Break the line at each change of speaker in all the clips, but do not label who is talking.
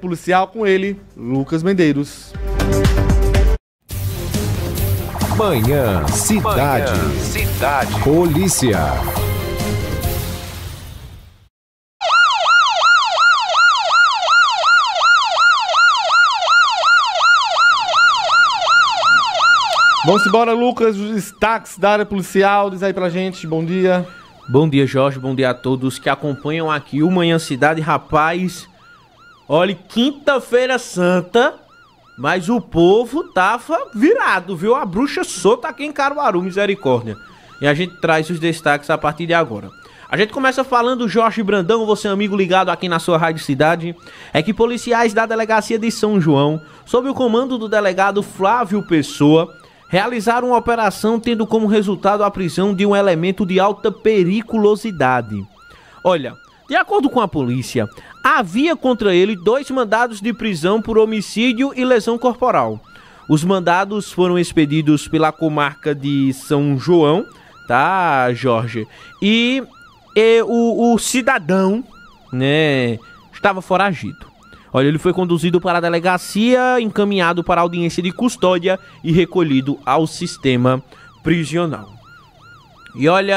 Policial com ele, Lucas Mendeiros. Manhã Cidade. Manhã, cidade. Polícia. Vamos embora, Lucas. Os destaques da área policial. Diz aí pra gente. Bom dia. Bom dia, Jorge. Bom dia a todos que acompanham aqui o Manhã Cidade. Rapaz, Olha, quinta-feira santa, mas o povo tava virado, viu? A bruxa solta aqui em Caruaru, misericórdia. E a gente traz os destaques a partir de agora. A gente começa falando Jorge Brandão, você é amigo ligado aqui na sua Rádio Cidade, é que policiais da delegacia de São João, sob o comando do delegado Flávio Pessoa, realizaram uma operação tendo como resultado a prisão de um elemento de alta periculosidade. Olha, de acordo com a polícia, havia contra ele dois mandados de prisão por homicídio e lesão corporal. Os mandados foram expedidos pela comarca de São João, tá, Jorge? E, e o, o, cidadão, né, estava foragido. Olha, ele foi conduzido para a delegacia, encaminhado para audiência de custódia e recolhido ao sistema prisional. E olha,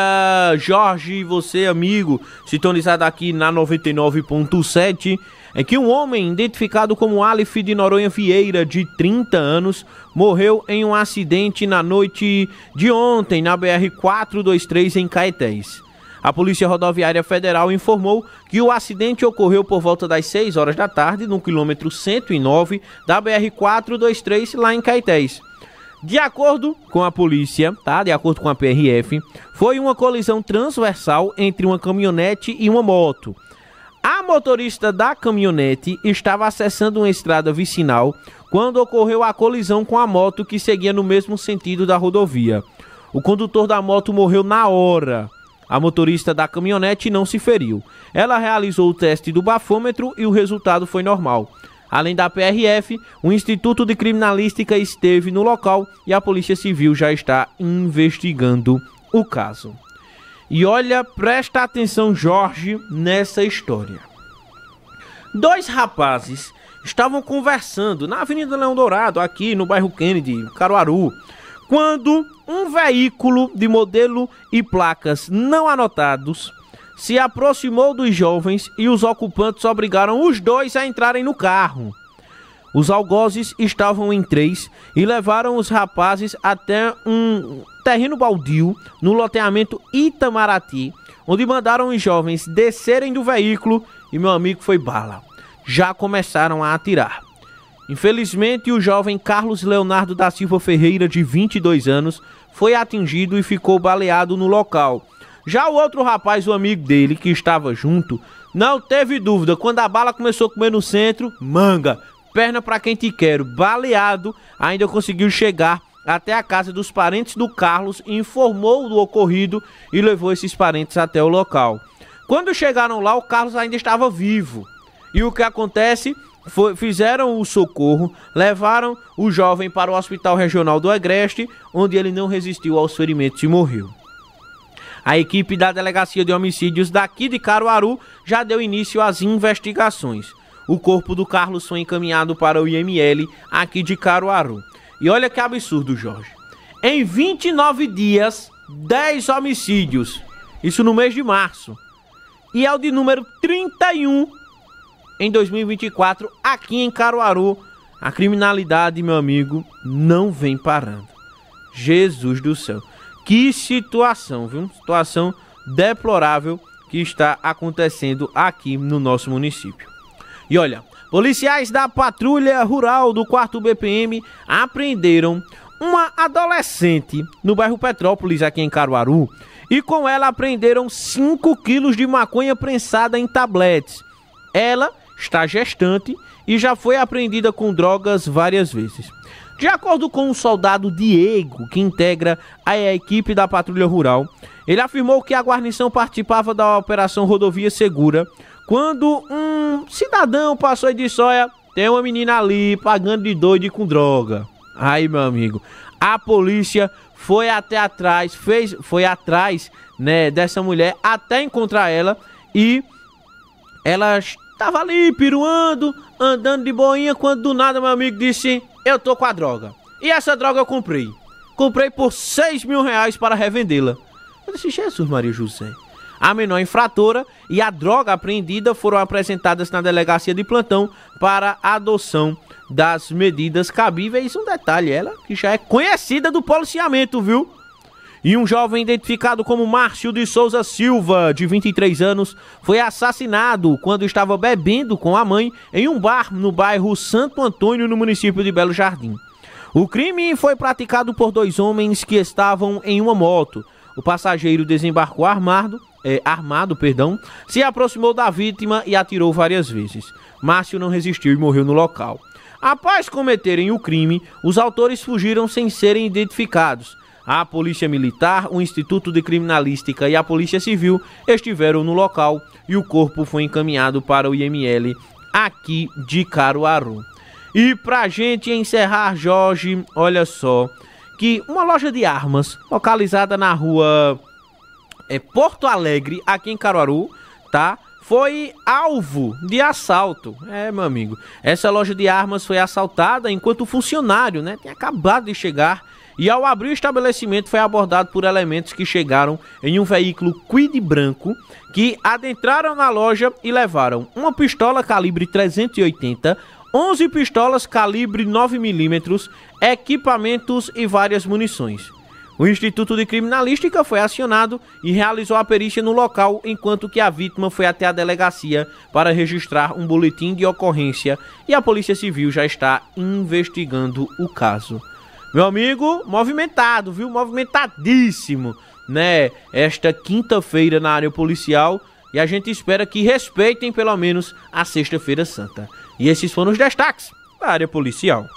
Jorge, você amigo, sintonizado aqui na 99.7, é que um homem identificado como Aleph de Noronha Vieira, de 30 anos, morreu em um acidente na noite de ontem na BR 423 em Caetés. A Polícia Rodoviária Federal informou que o acidente ocorreu por volta das 6 horas da tarde no quilômetro 109 da BR 423 lá em Caetés. De acordo com a polícia, tá? De acordo com a PRF, foi uma colisão transversal entre uma caminhonete e uma moto. A motorista da caminhonete estava acessando uma estrada vicinal quando ocorreu a colisão com a moto que seguia no mesmo sentido da rodovia. O condutor da moto morreu na hora. A motorista da caminhonete não se feriu. Ela realizou o teste do bafômetro e o resultado foi normal. Além da PRF, o Instituto de Criminalística esteve no local e a Polícia Civil já está investigando o caso. E olha, presta atenção, Jorge, nessa história. Dois rapazes estavam conversando na Avenida Leão Dourado, aqui no bairro Kennedy, Caruaru, quando um veículo de modelo e placas não anotados se aproximou dos jovens e os ocupantes obrigaram os dois a entrarem no carro. Os algozes estavam em três e levaram os rapazes até um terreno baldio no loteamento Itamaraty, onde mandaram os jovens descerem do veículo e meu amigo foi bala. Já começaram a atirar. Infelizmente, o jovem Carlos Leonardo da Silva Ferreira, de 22 anos, foi atingido e ficou baleado no local, já o outro rapaz, o amigo dele que estava junto, não teve dúvida. Quando a bala começou a comer no centro, manga, perna para quem te quero, baleado, ainda conseguiu chegar até a casa dos parentes do Carlos, informou do ocorrido e levou esses parentes até o local. Quando chegaram lá, o Carlos ainda estava vivo. E o que acontece? Foi, fizeram o socorro, levaram o jovem para o Hospital Regional do Agreste, onde ele não resistiu aos ferimentos e morreu. A equipe da Delegacia de Homicídios daqui de Caruaru já deu início às investigações. O corpo do Carlos foi encaminhado para o IML aqui de Caruaru. E olha que absurdo, Jorge. Em 29 dias, 10 homicídios. Isso no mês de março. E é o de número 31 em 2024 aqui em Caruaru. A criminalidade, meu amigo, não vem parando. Jesus do céu. Que situação, viu? Situação deplorável que está acontecendo aqui no nosso município. E olha, policiais da patrulha rural do 4 BPM apreenderam uma adolescente no bairro Petrópolis, aqui em Caruaru, e com ela apreenderam 5 quilos de maconha prensada em tabletes. Ela está gestante e já foi apreendida com drogas várias vezes. De acordo com o soldado Diego, que integra a equipe da Patrulha Rural, ele afirmou que a guarnição participava da Operação Rodovia Segura quando um cidadão passou e disse: Olha, tem uma menina ali pagando de doido e com droga. Aí, meu amigo, a polícia foi até atrás, fez, foi atrás né, dessa mulher até encontrar ela e ela Tava ali piruando, andando de boinha, quando do nada meu amigo disse: Eu tô com a droga. E essa droga eu comprei. Comprei por 6 mil reais para revendê-la. Eu disse: Jesus, Maria José. A menor infratora e a droga apreendida foram apresentadas na delegacia de plantão para adoção das medidas cabíveis. Um detalhe, ela que já é conhecida do policiamento, viu? E um jovem identificado como Márcio de Souza Silva, de 23 anos, foi assassinado quando estava bebendo com a mãe em um bar no bairro Santo Antônio, no município de Belo Jardim. O crime foi praticado por dois homens que estavam em uma moto. O passageiro desembarcou armado, é, armado, perdão, se aproximou da vítima e atirou várias vezes. Márcio não resistiu e morreu no local. Após cometerem o crime, os autores fugiram sem serem identificados. A Polícia Militar, o Instituto de Criminalística e a Polícia Civil estiveram no local e o corpo foi encaminhado para o IML aqui de Caruaru. E pra gente encerrar, Jorge, olha só, que uma loja de armas localizada na rua é, Porto Alegre, aqui em Caruaru, tá? foi alvo de assalto. É, meu amigo. Essa loja de armas foi assaltada enquanto o funcionário, né, tinha acabado de chegar e ao abrir o estabelecimento foi abordado por elementos que chegaram em um veículo Quid branco que adentraram na loja e levaram uma pistola calibre 380, 11 pistolas calibre 9mm, equipamentos e várias munições. O Instituto de Criminalística foi acionado e realizou a perícia no local, enquanto que a vítima foi até a delegacia para registrar um boletim de ocorrência e a Polícia Civil já está investigando o caso. Meu amigo, movimentado, viu? Movimentadíssimo, né? Esta quinta-feira na área policial. E a gente espera que respeitem pelo menos a Sexta-feira Santa. E esses foram os destaques da área policial.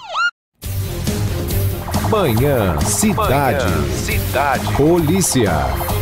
Manhã, cidade. Manhã, cidade. Polícia.